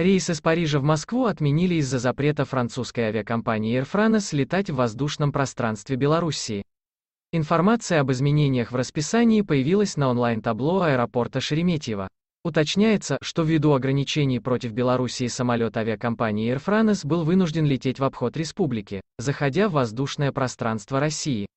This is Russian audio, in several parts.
Рейс из Парижа в Москву отменили из-за запрета французской авиакомпании Air France летать в воздушном пространстве Белоруссии. Информация об изменениях в расписании появилась на онлайн-табло аэропорта Шереметьево. Уточняется, что ввиду ограничений против Белоруссии самолет авиакомпании Air France был вынужден лететь в обход республики, заходя в воздушное пространство России.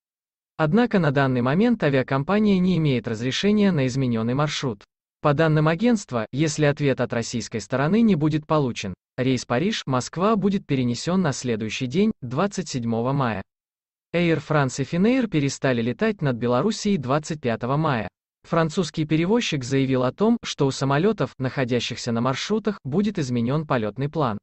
Однако на данный момент авиакомпания не имеет разрешения на измененный маршрут. По данным агентства, если ответ от российской стороны не будет получен, рейс Париж-Москва будет перенесен на следующий день, 27 мая. Air France и Finnair перестали летать над Белоруссией 25 мая. Французский перевозчик заявил о том, что у самолетов, находящихся на маршрутах, будет изменен полетный план.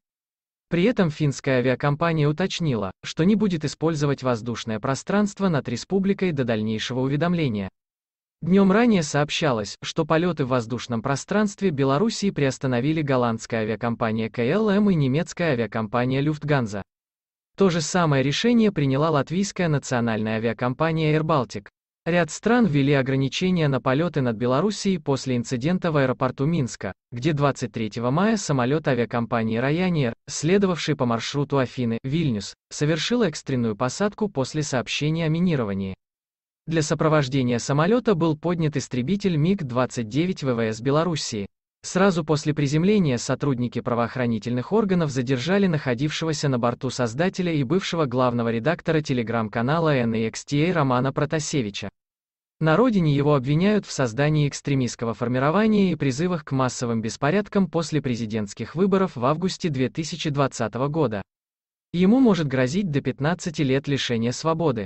При этом финская авиакомпания уточнила, что не будет использовать воздушное пространство над республикой до дальнейшего уведомления. Днем ранее сообщалось, что полеты в воздушном пространстве Белоруссии приостановили голландская авиакомпания КЛМ и немецкая авиакомпания Люфтганза. То же самое решение приняла латвийская национальная авиакомпания AirBaltic. Ряд стран ввели ограничения на полеты над Белоруссией после инцидента в аэропорту Минска, где 23 мая самолет авиакомпании Ryanair, следовавший по маршруту Афины, Вильнюс, совершил экстренную посадку после сообщения о минировании. Для сопровождения самолета был поднят истребитель МиГ-29 ВВС Белоруссии. Сразу после приземления сотрудники правоохранительных органов задержали находившегося на борту создателя и бывшего главного редактора телеграм-канала NXTA а Романа Протасевича. На родине его обвиняют в создании экстремистского формирования и призывах к массовым беспорядкам после президентских выборов в августе 2020 года. Ему может грозить до 15 лет лишения свободы.